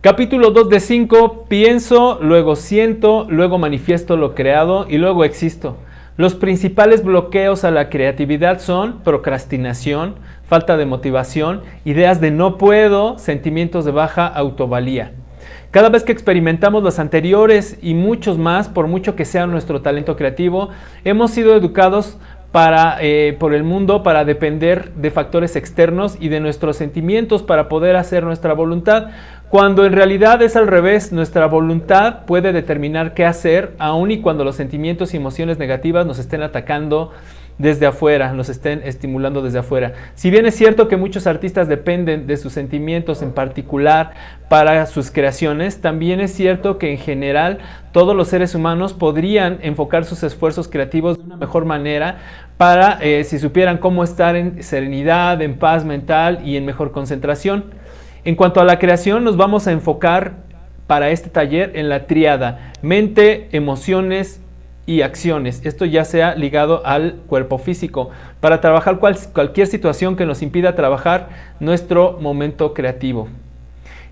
Capítulo 2 de 5, pienso, luego siento, luego manifiesto lo creado y luego existo. Los principales bloqueos a la creatividad son procrastinación, falta de motivación, ideas de no puedo, sentimientos de baja autovalía. Cada vez que experimentamos los anteriores y muchos más, por mucho que sea nuestro talento creativo, hemos sido educados para, eh, por el mundo para depender de factores externos y de nuestros sentimientos para poder hacer nuestra voluntad, cuando en realidad es al revés, nuestra voluntad puede determinar qué hacer, aun y cuando los sentimientos y emociones negativas nos estén atacando desde afuera, nos estén estimulando desde afuera. Si bien es cierto que muchos artistas dependen de sus sentimientos en particular para sus creaciones, también es cierto que en general todos los seres humanos podrían enfocar sus esfuerzos creativos de una mejor manera para eh, si supieran cómo estar en serenidad, en paz mental y en mejor concentración. En cuanto a la creación, nos vamos a enfocar para este taller en la triada mente, emociones y acciones, esto ya sea ligado al cuerpo físico, para trabajar cualquier situación que nos impida trabajar nuestro momento creativo.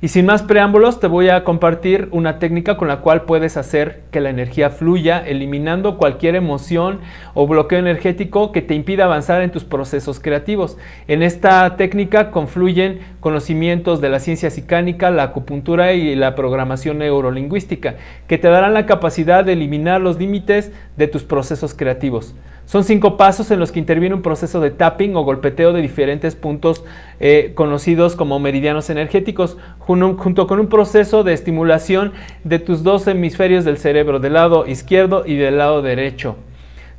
Y sin más preámbulos, te voy a compartir una técnica con la cual puedes hacer que la energía fluya, eliminando cualquier emoción o bloqueo energético que te impida avanzar en tus procesos creativos. En esta técnica confluyen conocimientos de la ciencia psicánica, la acupuntura y la programación neurolingüística, que te darán la capacidad de eliminar los límites de tus procesos creativos. Son cinco pasos en los que interviene un proceso de tapping o golpeteo de diferentes puntos eh, conocidos como meridianos energéticos, junto con un proceso de estimulación de tus dos hemisferios del cerebro, del lado izquierdo y del lado derecho.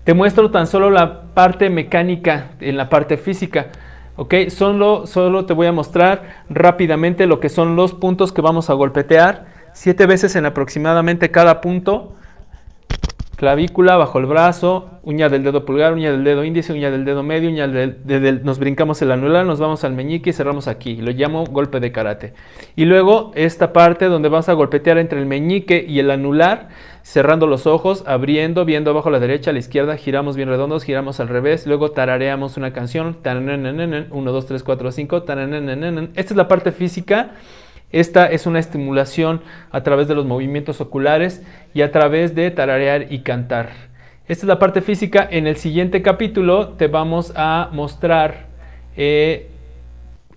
Te muestro tan solo la parte mecánica en la parte física. ¿ok? Solo, solo te voy a mostrar rápidamente lo que son los puntos que vamos a golpetear. Siete veces en aproximadamente cada punto clavícula, bajo el brazo, uña del dedo pulgar, uña del dedo índice, uña del dedo medio, uña del, nos brincamos el anular, nos vamos al meñique y cerramos aquí. Lo llamo golpe de karate. Y luego esta parte donde vamos a golpetear entre el meñique y el anular, cerrando los ojos, abriendo, viendo abajo a la derecha, a la izquierda, giramos bien redondos, giramos al revés, luego tarareamos una canción, 1, 2, 3, 4, 5, esta es la parte física esta es una estimulación a través de los movimientos oculares y a través de tararear y cantar. Esta es la parte física. En el siguiente capítulo te vamos a mostrar, eh,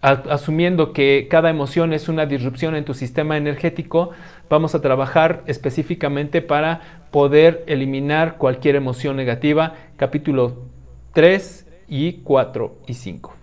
asumiendo que cada emoción es una disrupción en tu sistema energético, vamos a trabajar específicamente para poder eliminar cualquier emoción negativa. Capítulo 3 y 4 y 5.